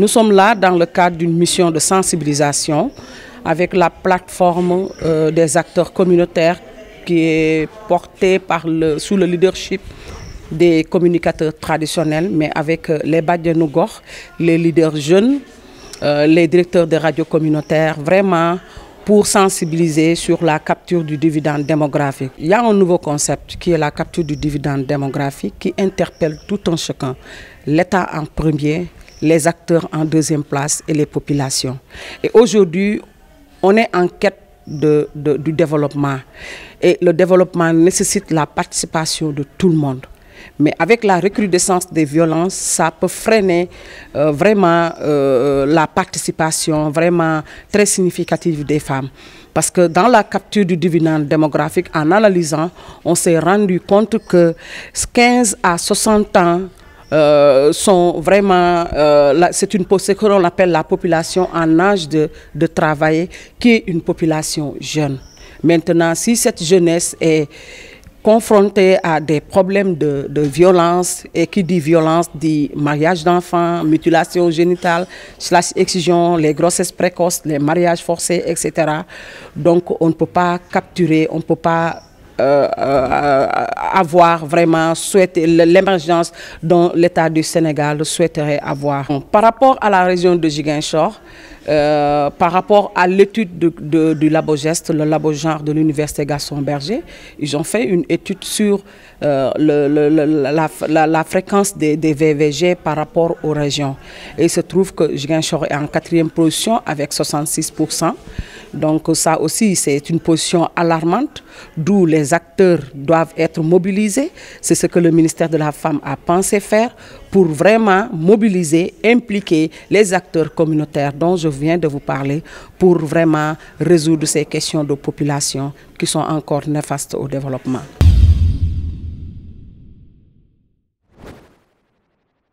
Nous sommes là dans le cadre d'une mission de sensibilisation avec la plateforme euh, des acteurs communautaires qui est portée par sous le leadership des communicateurs traditionnels, mais avec euh, les Badianougor, les leaders jeunes, euh, les directeurs des radios communautaires, vraiment pour sensibiliser sur la capture du dividende démographique. Il y a un nouveau concept qui est la capture du dividende démographique qui interpelle tout un chacun, l'État en premier, les acteurs en deuxième place et les populations. Et aujourd'hui, on est en quête de, du développement. Et le développement nécessite la participation de tout le monde. Mais avec la recrudescence des violences, ça peut freiner euh, vraiment euh, la participation vraiment très significative des femmes. Parce que dans la capture du dividende démographique, en analysant, on s'est rendu compte que 15 à 60 ans euh, sont vraiment, euh, c'est une ce que l'on appelle la population en âge de, de travailler, qui est une population jeune. Maintenant, si cette jeunesse est confrontée à des problèmes de, de, violence, et qui dit violence dit mariage d'enfants, mutilation génitale, slash excision, les grossesses précoces, les mariages forcés, etc. Donc on ne peut pas capturer, on ne peut pas euh, euh, avoir vraiment souhaité l'émergence dont l'État du Sénégal souhaiterait avoir. Par rapport à la région de Giguinchor, euh, par rapport à l'étude du labo geste, le labo de l'université Gaston Berger, ils ont fait une étude sur le, la, fréquence des, VVG par rapport aux régions. Et il se trouve que Giguinchor est en quatrième position avec 66%. Donc ça aussi, c'est une position alarmante, d'où les acteurs doivent être mobilisés. C'est ce que le ministère de la Femme a pensé faire pour vraiment mobiliser, impliquer les acteurs communautaires dont je viens de vous parler pour vraiment résoudre ces questions de population qui sont encore néfastes au développement.